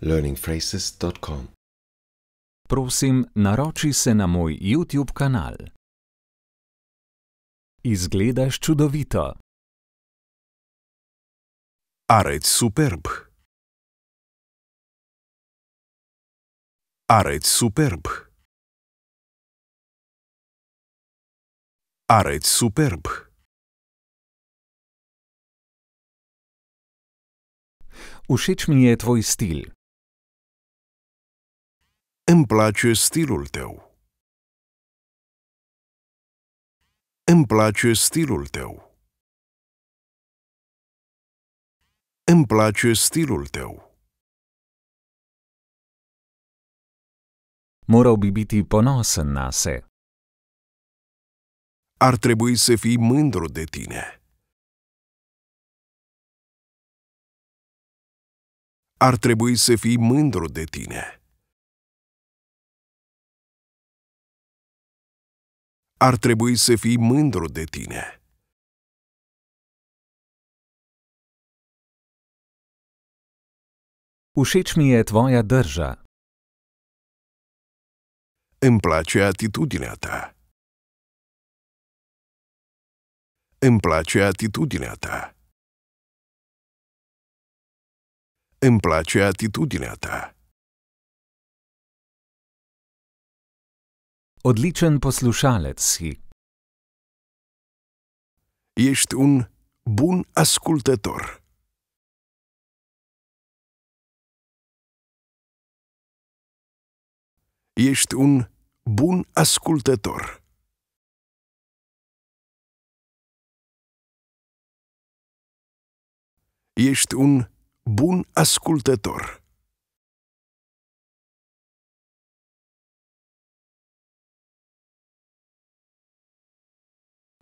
learningphrases.com. Prosim, naroči se na moj YouTube kanal. Izgledaš čudovito. Aret superb. Aret superb. Aret superb. Všeč mi je tvoj stil. Îmi place stilul tău. Îmi place stilul tău. Îmi place stilul tău. Morau bibiti în nase. Ar trebui să fii mândru de tine. Ar trebui să fii mândru de tine. ar trebui să fii mândru de tine. Ușici mi je tvoja Îmi place atitudinea ta. Îmi place atitudinea ta. Îmi place atitudinea ta. Odličen poslušalec si. Ješt un bun ascultator. Ješt un bun ascultator. Ješt un bun ascultator.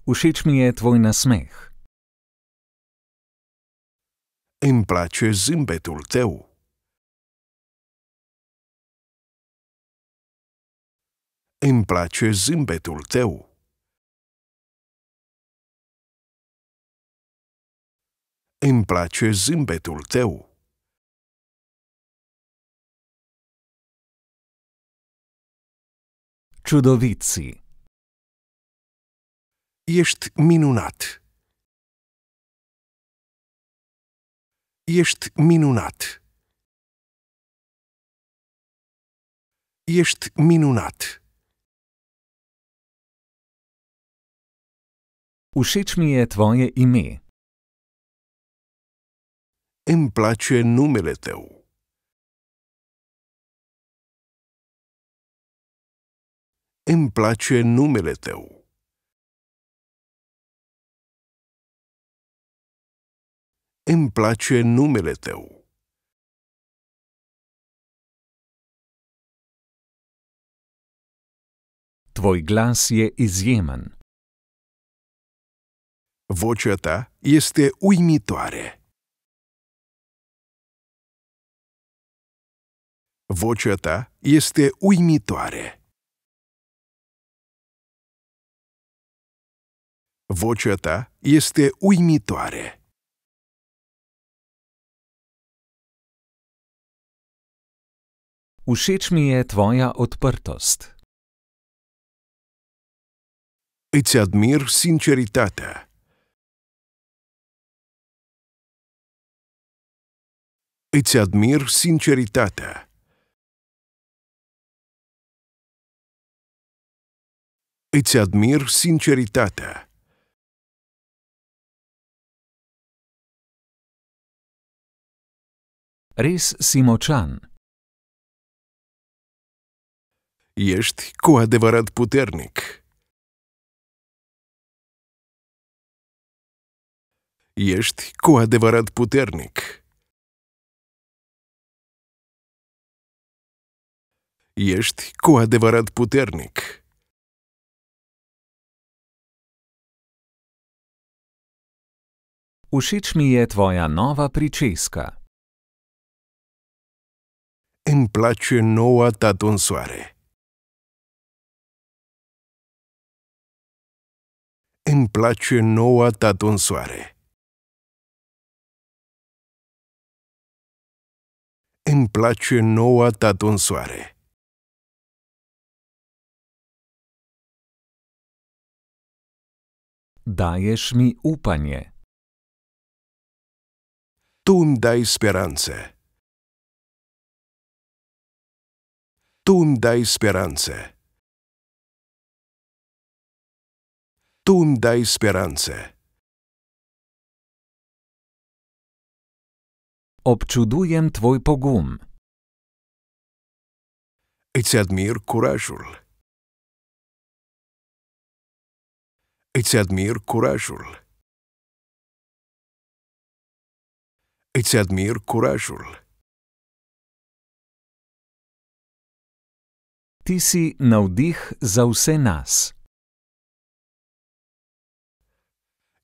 Všeč mi je tvoj nasmeh. Îmi place zâmbetul tău. Îmi place zâmbetul tău. Îmi place zâmbetul tău. Ciudoviții Ești minunat. Ești minunat. Ești minunat. Všeč mi je tvoje ime. Îmi place numele tău. Îmi place numele teu. îmi place numele tău. Tvoj glas je izjemen. Vocea ta este uimitoare. Vocea ta este uimitoare. Vocea ta este uimitoare. Všeč mi je tvoja odprtost. Ice admir sinceritate. Ice admir sinceritate. Ice admir sinceritate. Res si močan. ești cu adevărat puternic. Ești cu adevărat puternic. Ești cu adevărat puternic. Všeč mi je tvoja nova pričeska. Îmi place noua ta tonsoare. îmi place noua ta tunsoare. Îmi place noua ta tunsoare. Dajesz mi upanie. Tu îmi dai speranțe. Tu îmi dai speranțe. tu mi daj speranze. Občudujem tvoj pogum. Îți admir curajul. Îți admir curajul. Îți admir curajul. Tisi naudih za vse nas.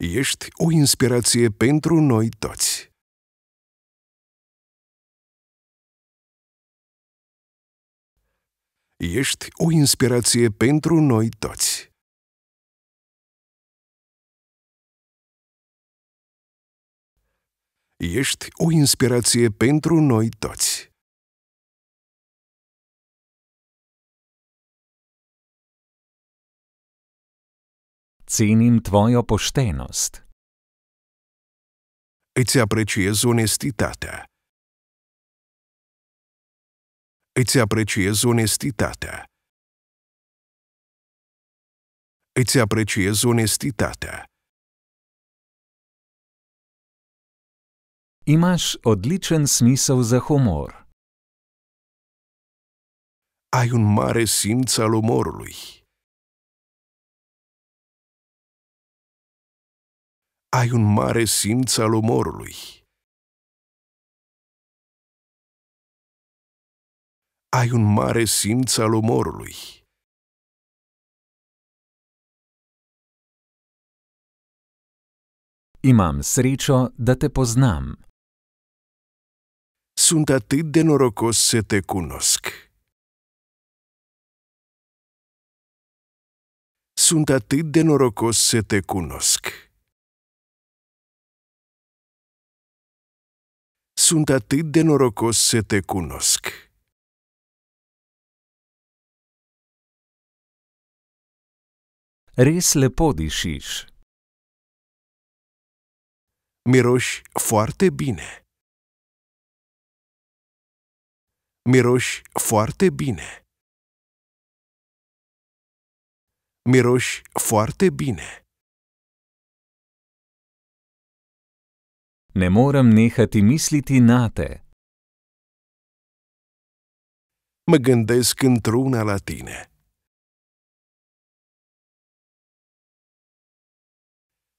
Ești o inspirație pentru noi toți! Ești o inspirație pentru noi toți! Ești o inspirație pentru noi toți! cenim tvojo poštenost. Ecija prečije z honestitate. Ecija prečije z honestitate. Ecija prečije z honestitate. Imaš odličen smisel za humor. Hay un mare sin salomorlui. ai un mare simț al umorului. Ai un mare simț al umorului. Imam srečo, da te poznam. Sunt atât de norocos să te cunosc. Sunt atât de norocos să te cunosc. Sunt atât de norocos să te cunosc. Res podișiș Miroși foarte bine. Miroși foarte bine. Miroși foarte bine. Ne morem nehati misliti na te. Me gendesco in truna latine.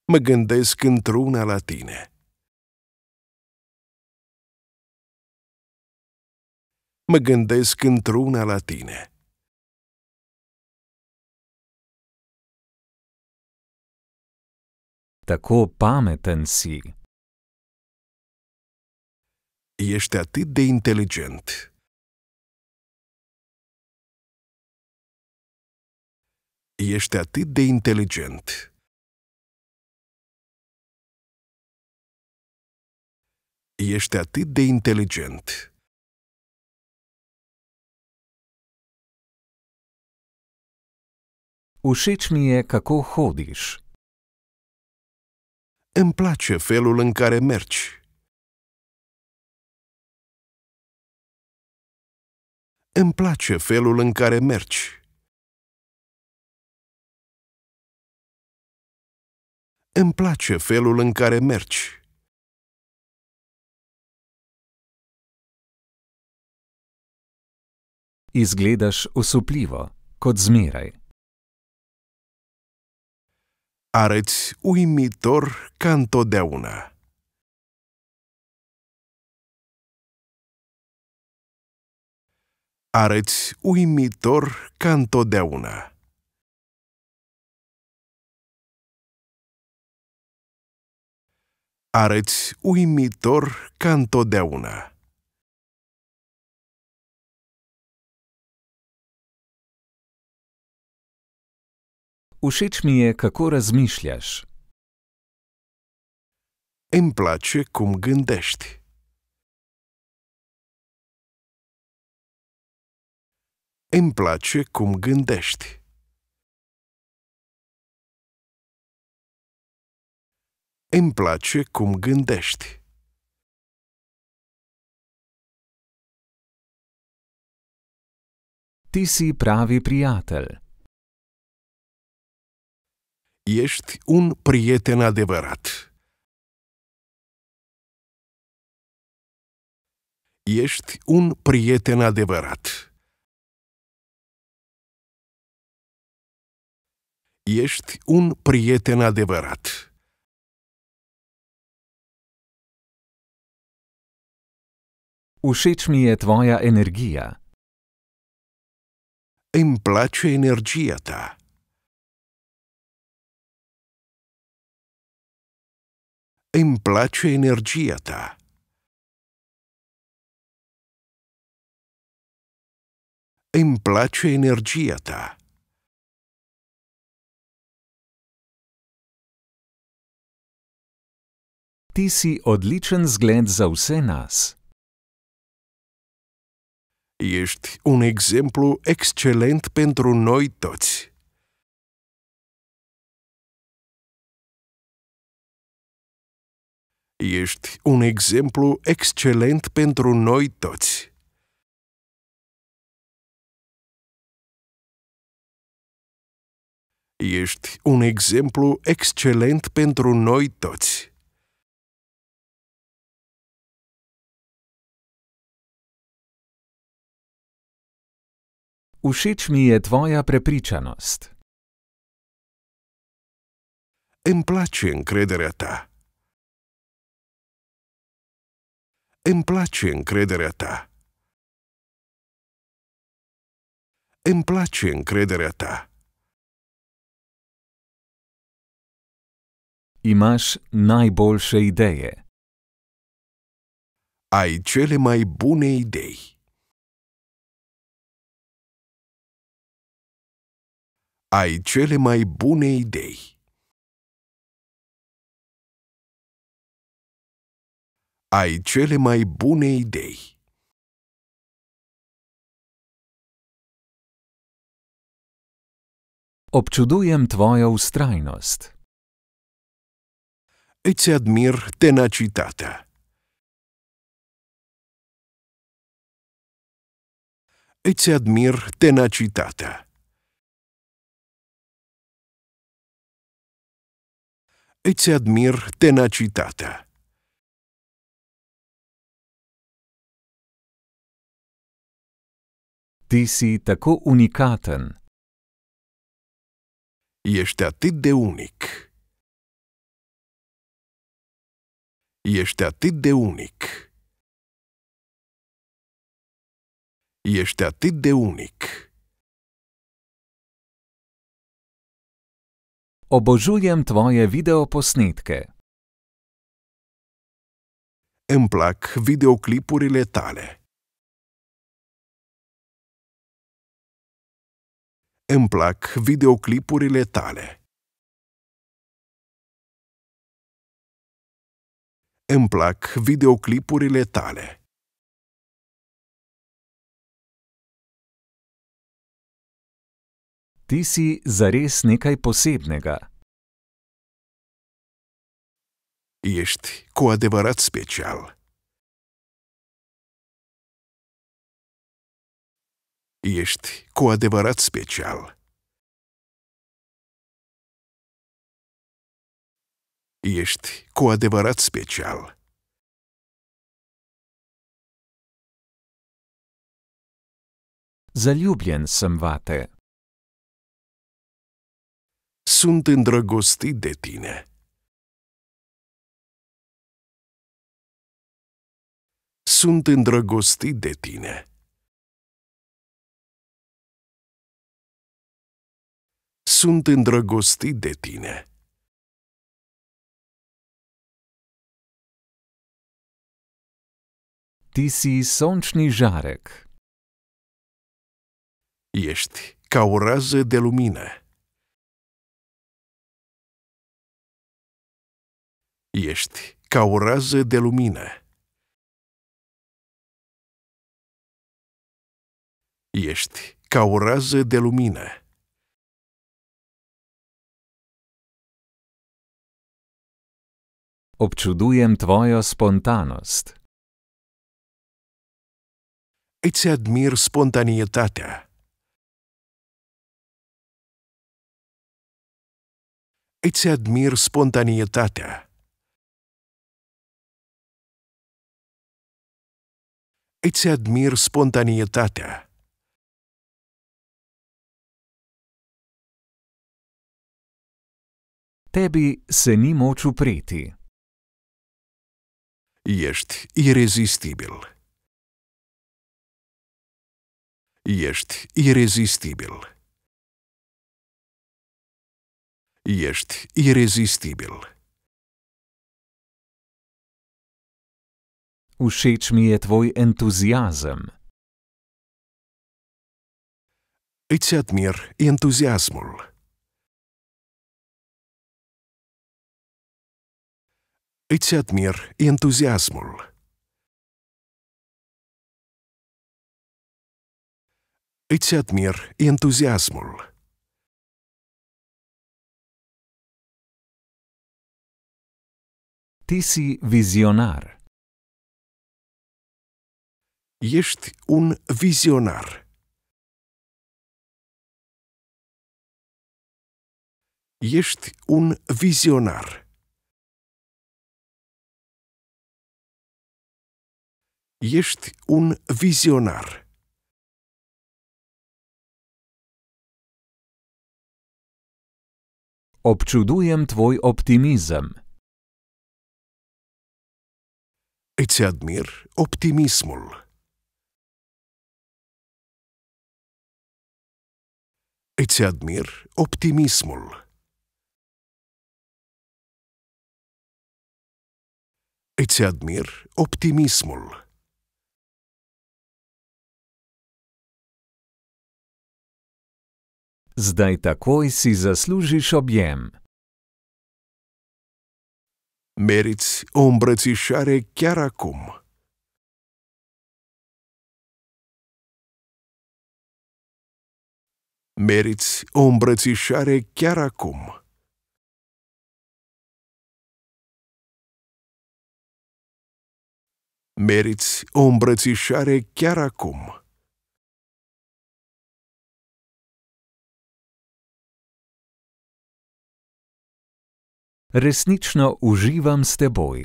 Me gendesco in truna latine. Me gendesco in truna latine. Tako pameten si. Ești atât de inteligent. Ești atât de inteligent. Ești atât de inteligent. Všeč mi e kako Îmi place felul în care mergi. Îmi place felul în care mergi. Îmi place felul în care mergi. Izgledaș usupljivo, kot zmeraj. Areți uimitor ca întotdeauna. areți uimitor ca întotdeauna. Areți uimitor ca întotdeauna. Všeč mi je, kako razmišljaš. Îmi place cum gândești. Îmi place cum gândești. Îmi place cum gândești. Ti si pravi prieten. Ești un prieten adevărat. Ești un prieten adevărat. Ești un prieten adevărat. Všeč mie tvoia energia. Îmi place energia ta. Îmi place energia ta. Îmi place energia ta. Ti si odličen zgled za vse nas. Ești un exemplu excelent pentru noi toți. Ești un exemplu excelent pentru noi toți. Ești un exemplu excelent pentru noi toți. Všeč mi je tvoja prepričanost. En plačen krederata. En plačen krederata. En plačen krederata. Imaš najboljše ideje. Ai cele mai bune idei. ai cele mai bune idei. Ai cele mai bune idei. Občudujem tvojo ustrajnost. Îți admir tenacitatea. Îți admir tenacitatea. Îți admir tenacitatea. Ti si tako unikaten. Ești atât de unic. Ești atât de unic. Ești atât de unic. Obožujem tvoje videoposnetke. En plak videoklipu riletale. En plak videoklipu riletale. En plak videoklipu riletale. Ti si zares nekaj posebnega. Ješt, ko adevarat spečal. Ješt, ko adevarat spečal. Ješt, ko adevarat spečal. Zaljubljen sem vate. sunt îndrăgostit de tine. Sunt îndrăgostit de tine. Sunt îndrăgostit de tine. Ti si sončni žarek. Ești ca o rază de lumină. Ești ca o rază de lumină. Ești ca o rază de lumină. Občudujem tvojo spontanost. Îți admir spontanietatea. Îți admir spontanietatea. îți admir spontanietatea. Tebi să ni o ciupriti. Ești irezistibil. Ești irezistibil. Ești irezistibil. Všeč mi je tvoj entuzijazem. Îți admir entuziasmul. Îți admir entuziasmul. Îți admir entuziasmul. Tisi si vizionar. Ești un vizionar. Ești un vizionar. Ești un vizionar. Občudujem tvoj optimizm. Îți admir optimismul. et se admir optimismul. Et se admir optimismul. Zdaj takoj si zaslužiš objem. Meriți o îmbrățișare chiar acum. Meriți o îmbrățișare chiar acum. Meriți o îmbrățișare chiar acum. Resnično uživam s teboj.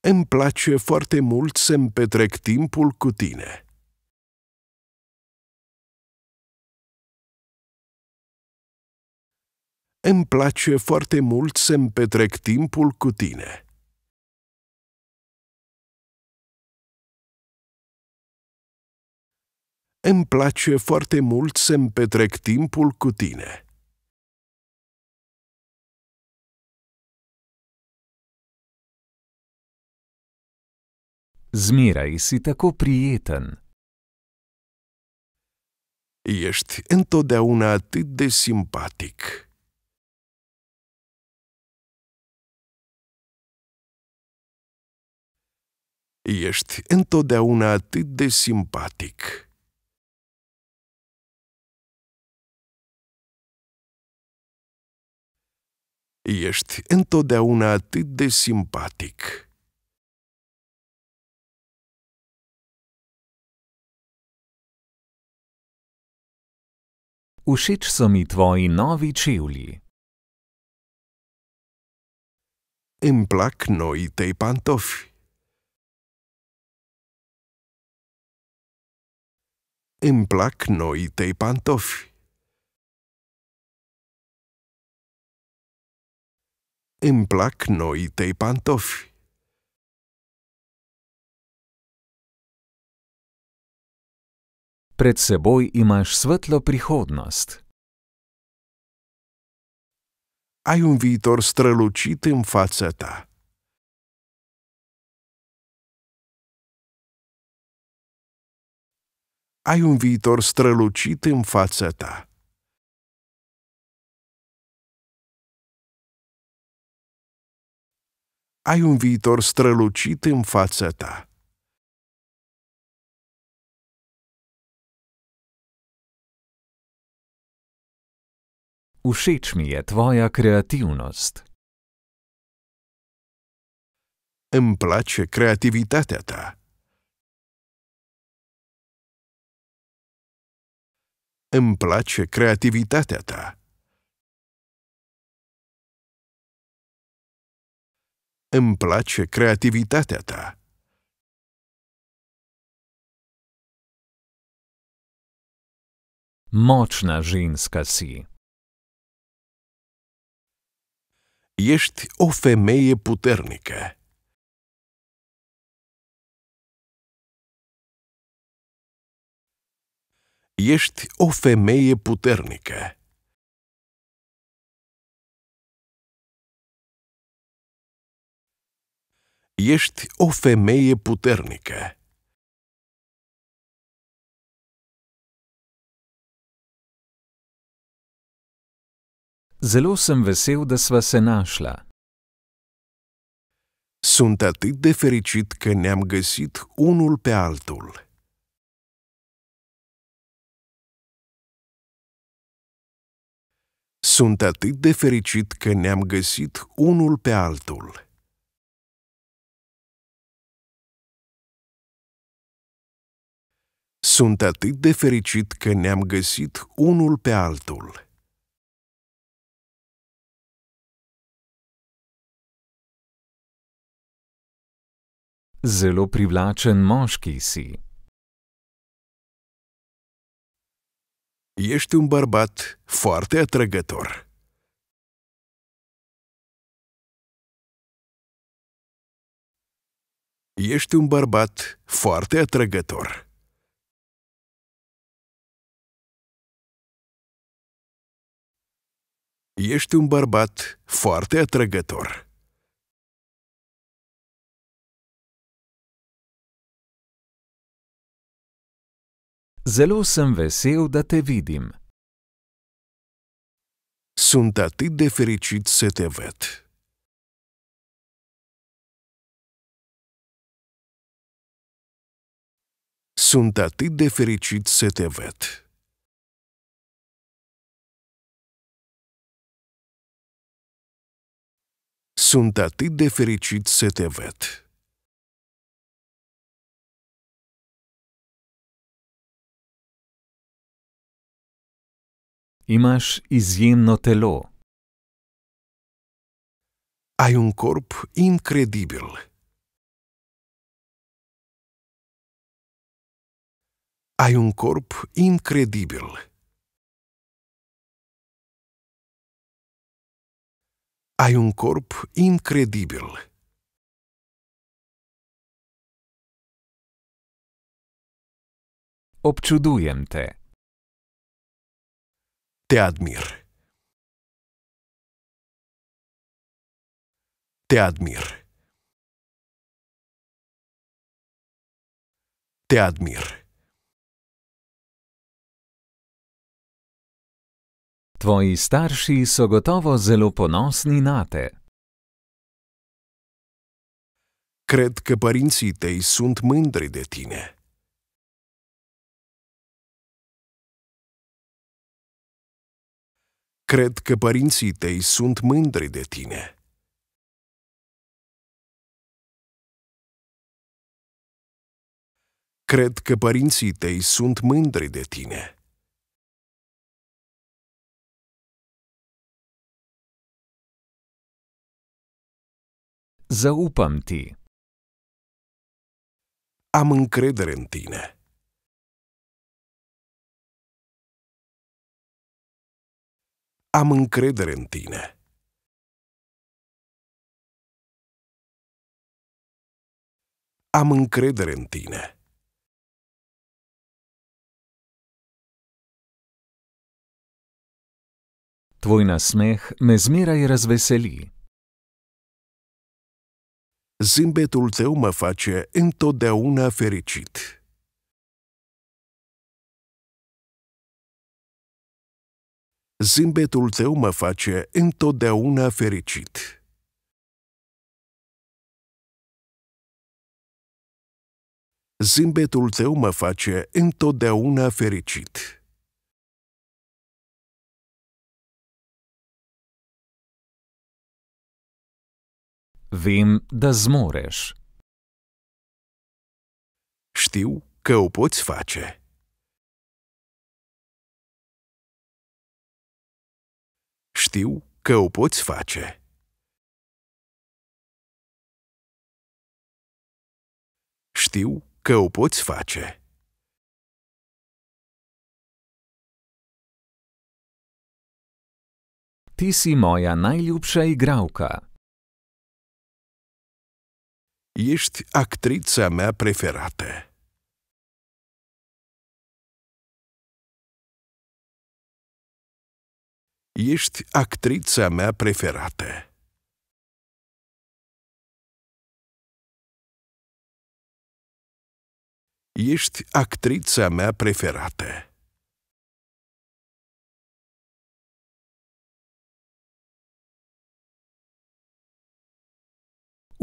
Îmi place foarte mult să-mi petrec timpul cu tine. Îmi place foarte mult să-mi petrec timpul cu tine. Îmi place foarte mult să-mi petrec timpul cu tine. Zmeraj si tako prieten. Ești întotdeauna atât de simpatic. ești întotdeauna atât de simpatic. Ești întotdeauna atât de simpatic. Ușici să mi tvoi novi ciuli. Îmi plac noi tei pantofi. îmi plac noi tăi pantofi. Îmi plac noi tăi pantofi. Pred seboj imaš svetlo prihodnost. Ai un viitor strălucit în fața ta. ai un viitor strălucit în fața ta. Ai un viitor strălucit în fața ta. Všeč mi e tvoia creativnost. Îmi place creativitatea ta. Îmi place creativitatea ta. Îmi place creativitatea ta. Mocna ženska si. Ești o femeie puternică. ești o femeie puternică. Ești o femeie puternică. Zelo sem vesel, da sva se našla. Sunt atât de fericit că ne-am găsit unul pe altul. Sunt atât de fericit că ne-am găsit unul pe altul. Sunt atât de fericit că ne-am găsit unul pe altul. Zelo privlačen moški si. Ești un bărbat foarte atrăgător. Ești un bărbat foarte atrăgător. Ești un bărbat foarte atrăgător. Zelo sem vesel, da te vidim. Sunt atât de fericit să te văd. Sunt atât de fericit să te văd. Sunt atât de fericit să te văd. Imaš izjemno telo. Ai un corp incredibil. Ai un corp incredibil. Ai un corp incredibil. Občudujem te. Teadmir. Teadmir. Teadmir. Tvoji starši so gotovo zelo ponosni na te. Cred că părinții tăi sunt mândri de tine. Cred că părinții tăi sunt mândri de tine. Cred că părinții tăi sunt mândri de tine. Zaupam ti. Am încredere în tine. am încredere în tine. Am încredere în tine. Tvoj nasmeh me zmeraj razveseli. Zimbetul tău mă face întotdeauna fericit. zâmbetul tău mă face întotdeauna fericit. Zâmbetul tău mă face întotdeauna fericit. Vim da zmoreș. Știu că o poți face. știu că o poți face. Știu că o poți face. Ty si moja najljubsza igrałka. Ești actrița mea preferată. Ești actrița mea preferată. Ești actrița mea preferată.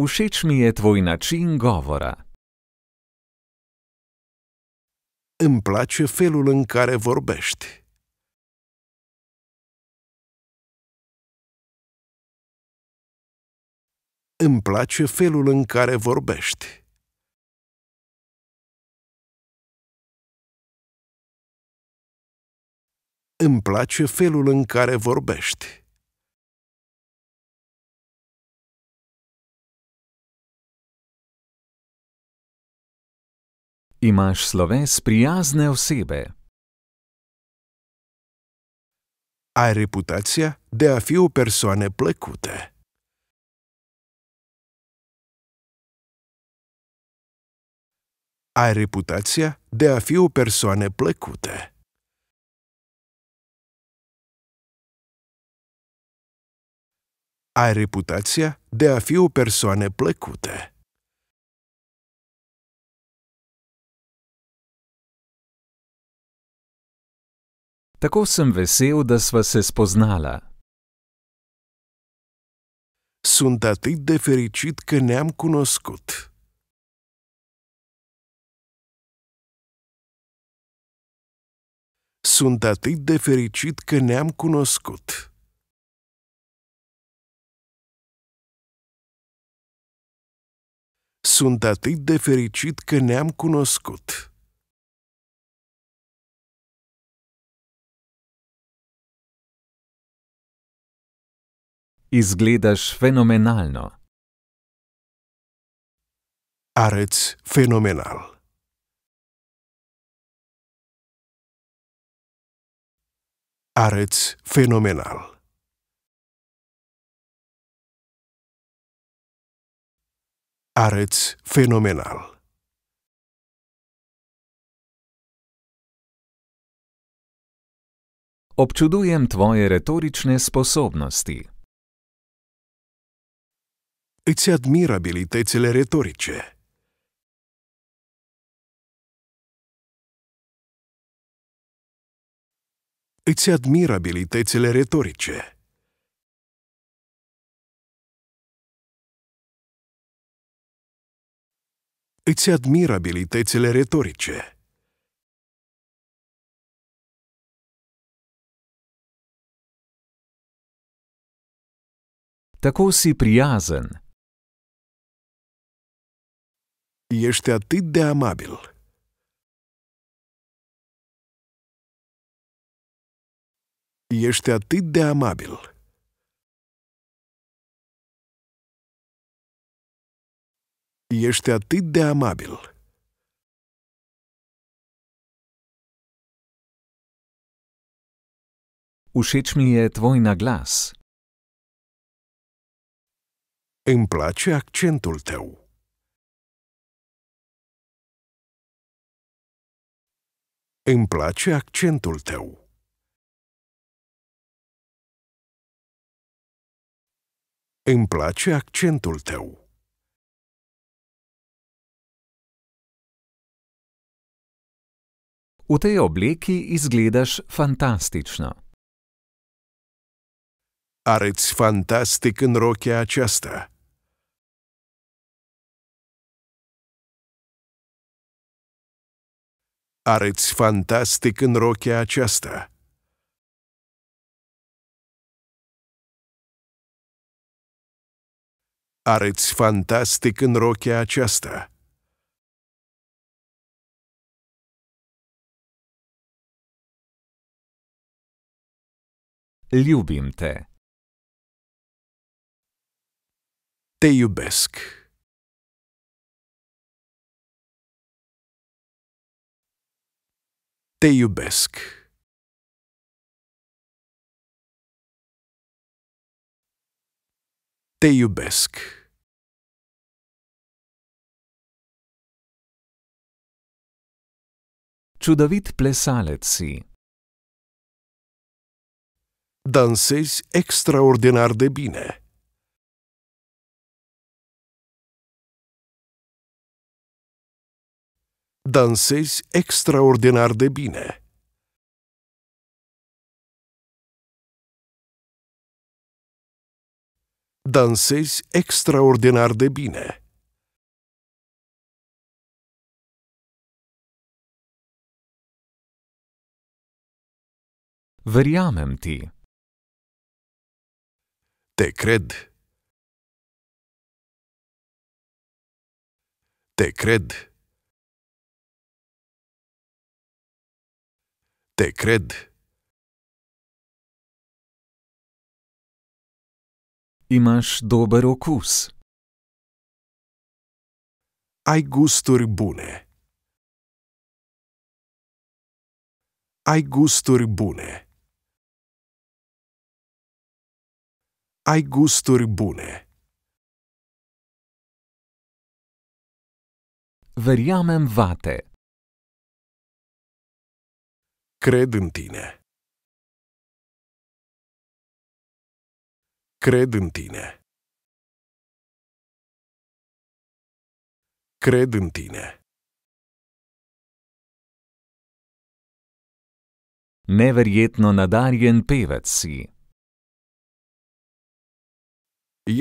Všeč mi e tvoj način govora. Îmi place felul în care vorbești. Îmi place felul în care vorbești. Îmi place felul în care vorbești. Imaš sloves prijazne osebe. Ai reputația de a fi o persoană plăcută. ai reputația de a fi o persoană plăcută. Ai reputația de a fi o persoană plăcută. Tako sem vesel, da sva se spoznala. Sunt atât de fericit că ne-am cunoscut. Sunt atât de fericit că ne-am cunoscut!" Sunt atât de fericit că ne-am cunoscut. Izgledaš fenomenalno. Arăți fenomenal. Arăți fenomenal. Arăți fenomenal. Občudujem tvoje retorične sposobnosti. Îți admir abilitățile retorice. Îți admir abilitățile retorice. Îți admir abilitățile retorice. Tako si prijazen. Ești atât de amabil. Ești atât de amabil. Ești atât de amabil. Všeč mi je tvoj glas. Îmi place accentul tău. Îmi place accentul tău. Îmi place accentul tău. U tej obleki izgledaš fantastično. Areți fantastic în rochea aceasta. Areți fantastic în rochea aceasta. Arăți fantastic în rochea aceasta!" Iubim te. Te iubesc. Te iubesc. Te iubesc. Čudovit plesalec Dansezi extraordinar de bine. Dansezi extraordinar de bine. dansezi extraordinar de bine. Veriamem ti. Te cred. Te cred. Te cred. Imaš dober okus. Ai gusturi bune. Ai gusturi bune. Ai gusturi bune. Veriamem vate. Cred în tine. Cred în tine. Cred în tine. Neverjetno nadarjen pevec si.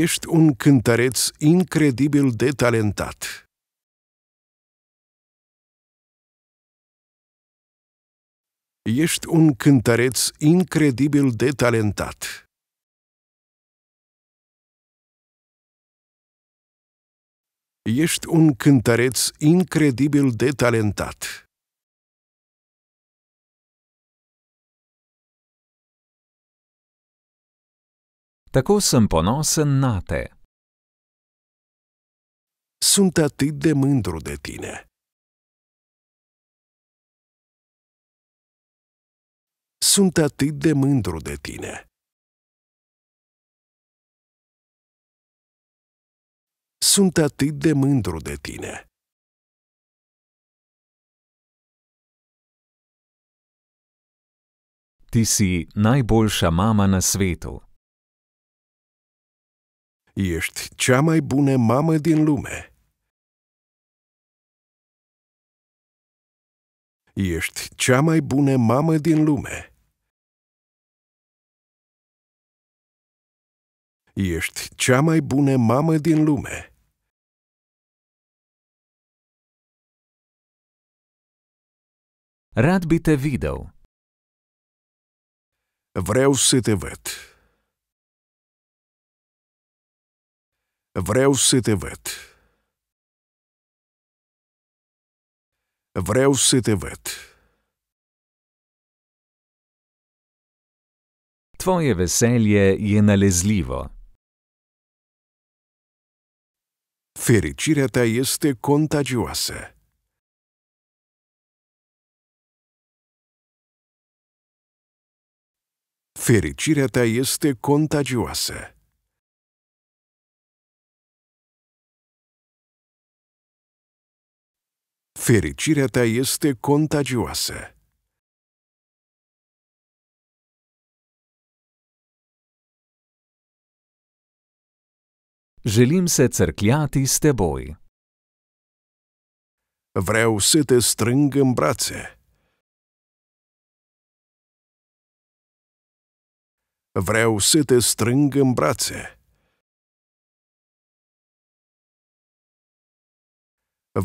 Ești un cântăreț incredibil de talentat. Ești un cântăreț incredibil de talentat. Ești un cântăreț incredibil de talentat. Tako sem ponosen na te. Sunt atât de mândru de tine. Sunt atât de mândru de tine. sunt atât de mândru de tine. Ti si najboljša mama na svetu. Ești cea mai bună mamă din lume. Ești cea mai bună mamă din lume. Ești cea mai bună mamă din lume. Rad bi te videl. Vrev se te ved. Vrev se te ved. Vrev se te ved. Tvoje veselje je nalezljivo. Feričirata jeste kontagiose. fericirea ta este contagioasă. Fericirea ta este contagioasă. Želim se cerkljati s teboj. Vreau să te strâng în brațe. Vreau să te strâng în brațe.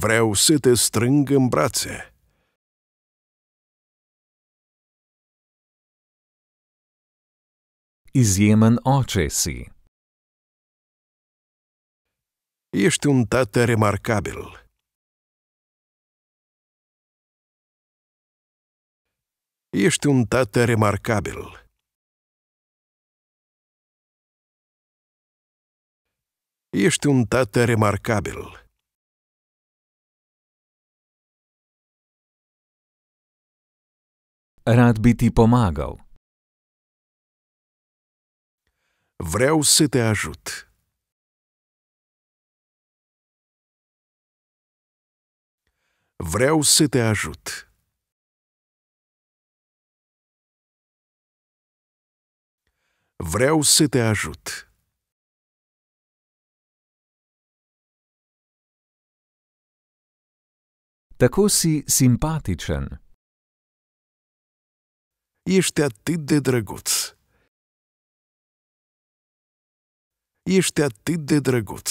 Vreau să te strâng în brațe. Izjemen Ocesi Ești un tată remarcabil. Ești un tată remarcabil. Ești un tată remarcabil!" Rad bi ti pomagal. Vreau să te ajut. Vreau să te ajut. Vreau să te ajut. Tako si simpatičen. Ješte atit ja de dragoc. Ješte atit ja de dragoc.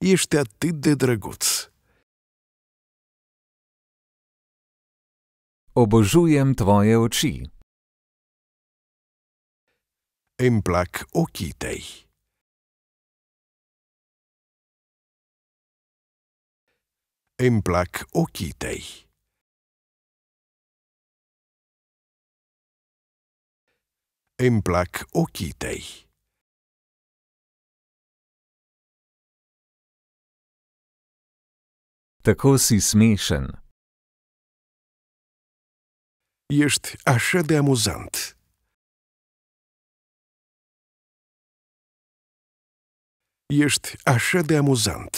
Ješte atit ja de dragoc. Obožujem tvoje oči. Emplak okitej. Ok Îmi plac ochii tăi. Îmi plac ochii tăi. Tako si smișen. Ești așa de amuzant. Ești așa de amuzant.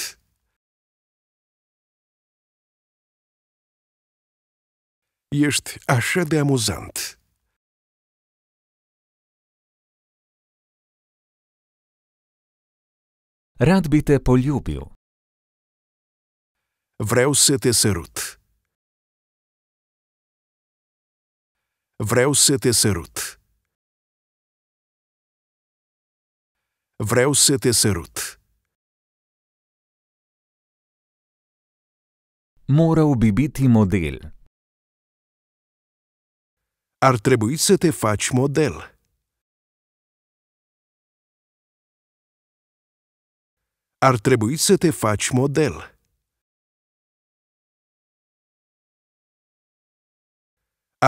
Ești așa de amuzant!" Rad bi te poljubiu. Vreau să te sărut. Vreau să te sărut. Vreau să te sărut. Morau bi model ar trebui să te faci model. Ar trebui să te faci model.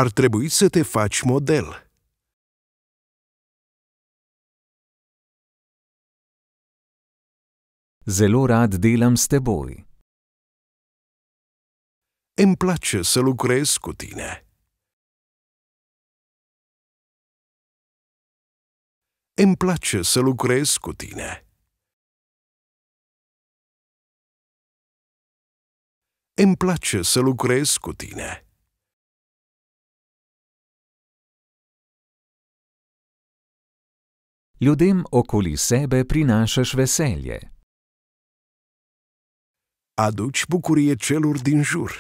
Ar trebui să te faci model. זה לא la דילם Îmi place să lucrez cu tine. Îmi place să lucrez cu tine. Îmi place să lucrez cu tine. Ljudem okoli sebe prinașaș veselie. Aduci bucurie celor din jur.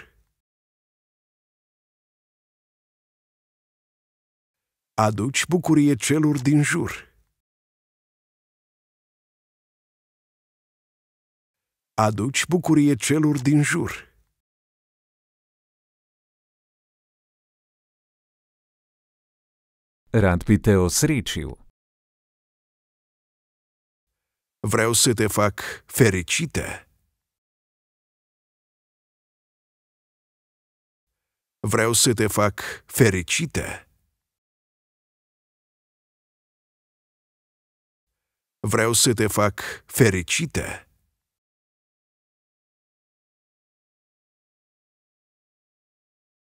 Aduci bucurie celor din jur. aduci bucurie celor din jur. te Riciu Vreau să te fac fericită. Vreau să te fac fericită. Vreau să te fac fericită.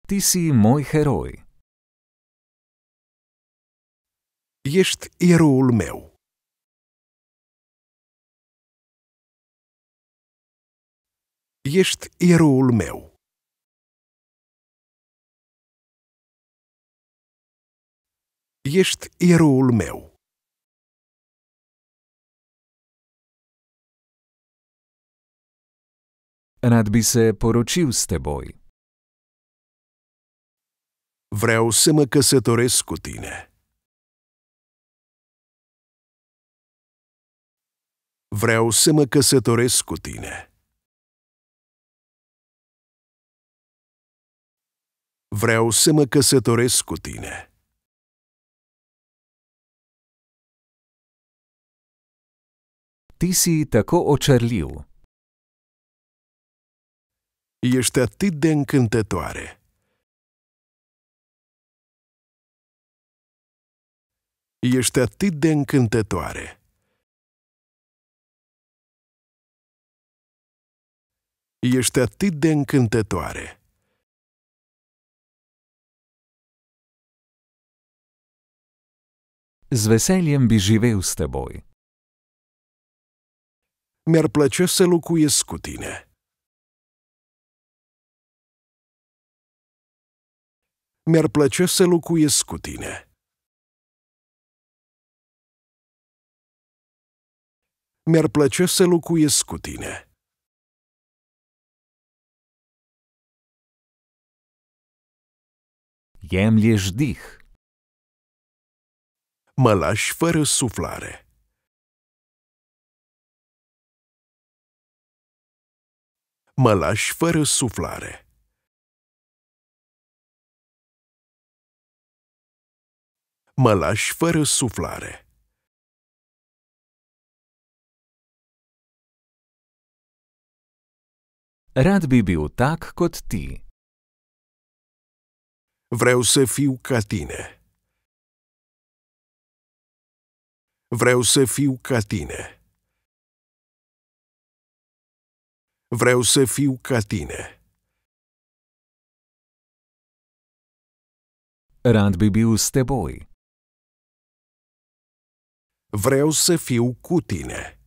Ty jsi můj heroj. Ești eroul meu. Ești eroul meu. Ești eroul meu. Rád by se poročil s teboj. vreau să mă căsătoresc cu tine. Vreau să mă căsătoresc cu tine. Vreau să mă căsătoresc cu tine. Tisi tako očarljiv. Ești atât de încântătoare. Ești atât de încântătoare. Ești atât de încântătoare. Z veseliem bi živel s teboj. Mi-ar plăcea să locuiesc cu tine. Mi-ar plăcea să locuiesc cu tine. mi-ar plăcea să locuiesc cu tine.” Iem дих. Mă lași fără suflare. Mă lași fără suflare. Mă lași fără suflare. Rad bi bil tak kot ti. Vreau să fiu ca tine. Vreau să fiu ca tine. Vreau să fiu ca tine. Rad bi bil s teboj. Vreau să fiu cu tine.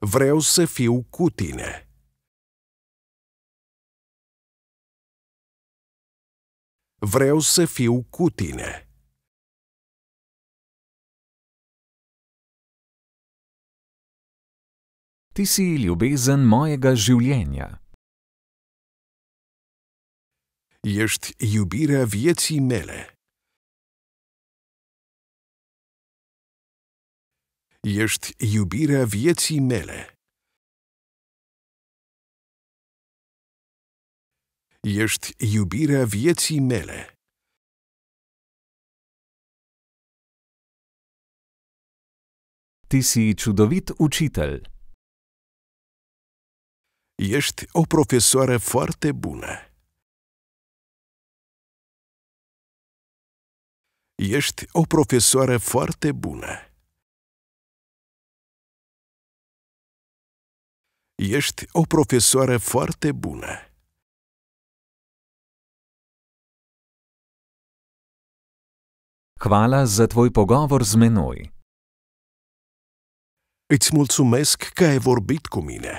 Vreau să fiu cu tine. Vreau să fiu cu tine. Ti si ljubezen mojega življenja. Ești iubirea vieții mele. Ești iubirea vieții mele. Ești iubirea vieții mele. Ty si ciudovit ucitel. Ești o profesoară foarte bună. Ești o profesoară foarte bună. Ești o profesoară foarte bună. Hvala za tvoj pogovor z menoj. Îți mulțumesc că ai vorbit cu mine.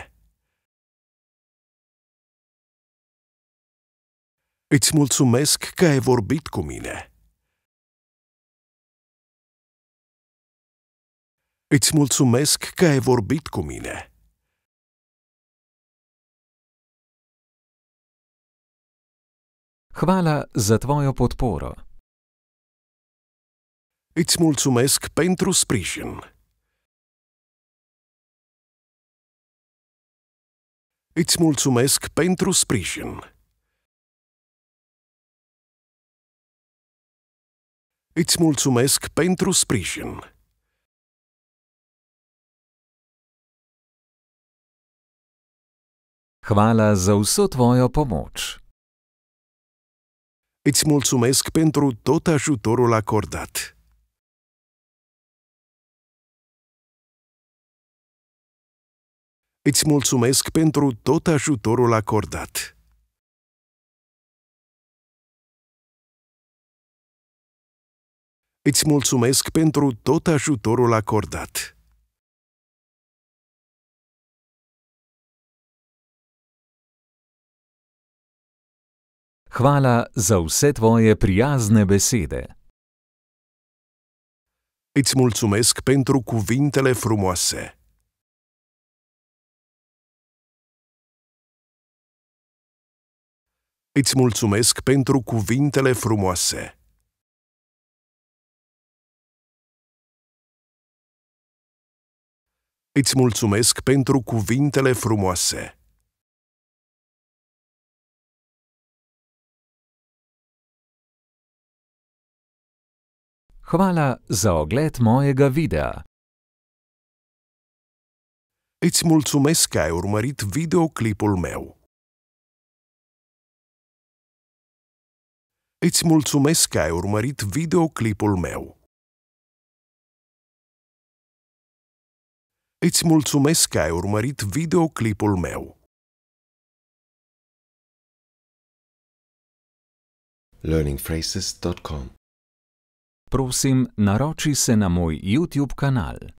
Îți mulțumesc că ai vorbit cu mine. Îți mulțumesc că ai vorbit cu mine. Hvala za tvojo podporo. Îți mulțumesc pentru sprijin. Îți mulțumesc pentru sprijin. Îți mulțumesc pentru sprijin. Hvala za vso tvojo pomoč. Îți mulțumesc pentru tot ajutorul acordat. Îți mulțumesc pentru tot ajutorul acordat. Îți mulțumesc pentru tot ajutorul acordat. Hvala za vse tvoje prijazne besede. Îți mulțumesc pentru cuvintele frumoase. Îți mulțumesc pentru cuvintele frumoase. Îți mulțumesc pentru cuvintele frumoase. Hvala za ogled mojega videa. Îți mulțumesc că ai urmărit videoclipul meu. Îți mulțumesc că ai urmărit videoclipul meu. Îți mulțumesc că ai urmărit videoclipul meu. learningphrases.com prosim, naroči se na moj YouTube kanal.